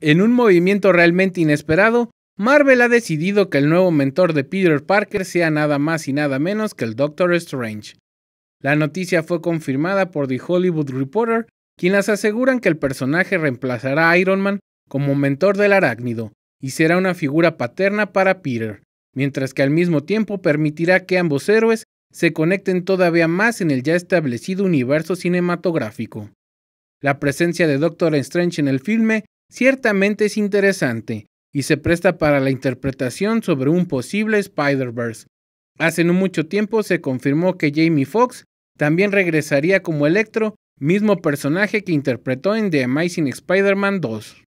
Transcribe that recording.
En un movimiento realmente inesperado, Marvel ha decidido que el nuevo mentor de Peter Parker sea nada más y nada menos que el Doctor Strange. La noticia fue confirmada por The Hollywood Reporter, quienes aseguran que el personaje reemplazará a Iron Man como mentor del arácnido y será una figura paterna para Peter, mientras que al mismo tiempo permitirá que ambos héroes se conecten todavía más en el ya establecido universo cinematográfico. La presencia de Doctor Strange en el filme ciertamente es interesante y se presta para la interpretación sobre un posible Spider-Verse. Hace no mucho tiempo se confirmó que Jamie Foxx también regresaría como Electro, mismo personaje que interpretó en The Amazing Spider-Man 2.